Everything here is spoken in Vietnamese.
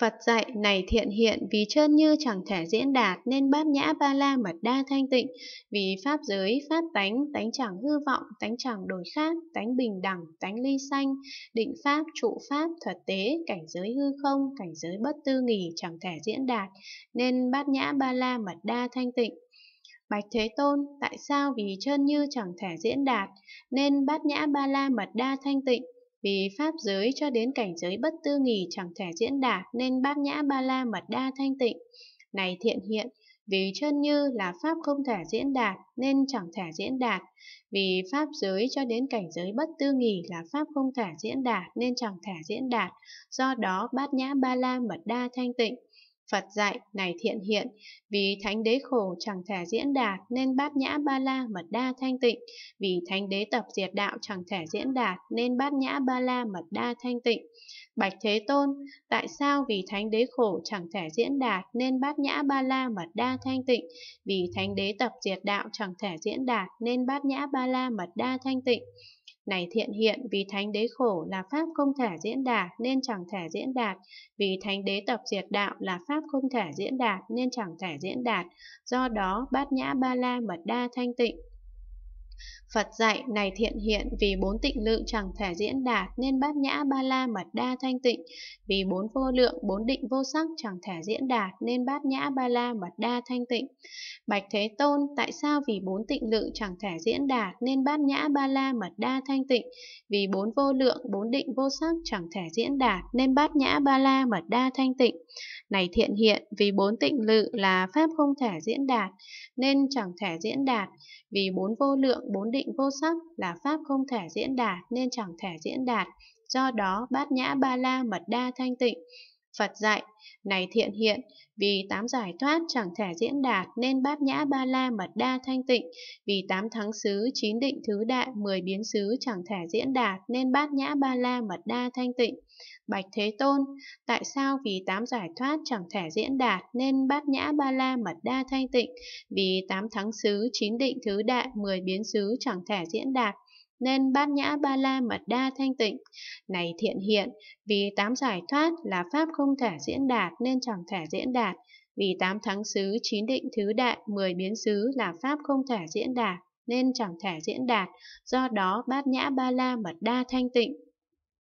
Phật dạy này thiện hiện vì chân như chẳng thể diễn đạt nên bát nhã ba la mật đa thanh tịnh, vì pháp giới, pháp tánh, tánh chẳng hư vọng, tánh chẳng đổi khác, tánh bình đẳng, tánh ly sanh, định pháp, trụ pháp, thuật tế, cảnh giới hư không, cảnh giới bất tư nghỉ chẳng thể diễn đạt nên bát nhã ba la mật đa thanh tịnh. Bạch Thế Tôn, tại sao vì chân như chẳng thể diễn đạt nên bát nhã ba la mật đa thanh tịnh vì pháp giới cho đến cảnh giới bất tư nghỉ chẳng thể diễn đạt nên bát nhã ba la mật đa thanh tịnh. Này thiện hiện, vì chân như là pháp không thể diễn đạt nên chẳng thể diễn đạt. Vì pháp giới cho đến cảnh giới bất tư nghỉ là pháp không thể diễn đạt nên chẳng thể diễn đạt. Do đó bát nhã ba la mật đa thanh tịnh. Phật dạy, này thiện hiện, vì thánh đế khổ chẳng thể diễn đạt nên bát nhã ba la mật đa thanh tịnh, vì thánh đế tập diệt đạo chẳng thể diễn đạt nên bát nhã ba la mật đa thanh tịnh. Bạch Thế Tôn, tại sao vì thánh đế khổ chẳng thể diễn đạt nên bát nhã ba la mật đa thanh tịnh, vì thánh đế tập diệt đạo chẳng thể diễn đạt nên bát nhã ba la mật đa thanh tịnh? Này thiện hiện, vì thánh đế khổ là pháp không thể diễn đạt nên chẳng thể diễn đạt, vì thánh đế tập diệt đạo là pháp không thể diễn đạt nên chẳng thể diễn đạt, do đó bát nhã ba la mật đa thanh tịnh Phật dạy này thiện hiện vì bốn tịnh lượng chẳng thể diễn đạt nên bát nhã ba la mật đa thanh tịnh, vì bốn vô lượng bốn định vô sắc chẳng thể diễn đạt nên bát nhã ba la mật đa thanh tịnh. Bạch Thế Tôn, tại sao vì bốn tịnh lượng chẳng thể diễn đạt nên bát nhã ba la mật đa thanh tịnh, vì bốn vô lượng bốn định vô sắc chẳng thể diễn đạt nên bát nhã ba la mật đa thanh tịnh. Này thiện hiện vì bốn tịnh lự là pháp không thể diễn đạt nên chẳng thể diễn đạt, vì bốn vô lượng bốn định vô sắc là pháp không thể diễn đạt nên chẳng thể diễn đạt, do đó bát nhã ba la mật đa thanh tịnh Phật dạy, này thiện hiện, vì tám giải thoát chẳng thể diễn đạt nên bát nhã ba la mật đa thanh tịnh, vì tám thắng xứ chín định thứ đại mười biến xứ chẳng thể diễn đạt nên bát nhã ba la mật đa thanh tịnh. Bạch Thế Tôn, tại sao vì tám giải thoát chẳng thể diễn đạt nên bát nhã ba la mật đa thanh tịnh, vì tám thắng xứ chín định thứ đại mười biến xứ chẳng thể diễn đạt nên bát nhã ba la mật đa thanh tịnh. Này thiện hiện, vì tám giải thoát là pháp không thể diễn đạt nên chẳng thể diễn đạt, vì tám thắng xứ, chín định thứ đại, mười biến xứ là pháp không thể diễn đạt nên chẳng thể diễn đạt, do đó bát nhã ba la mật đa thanh tịnh.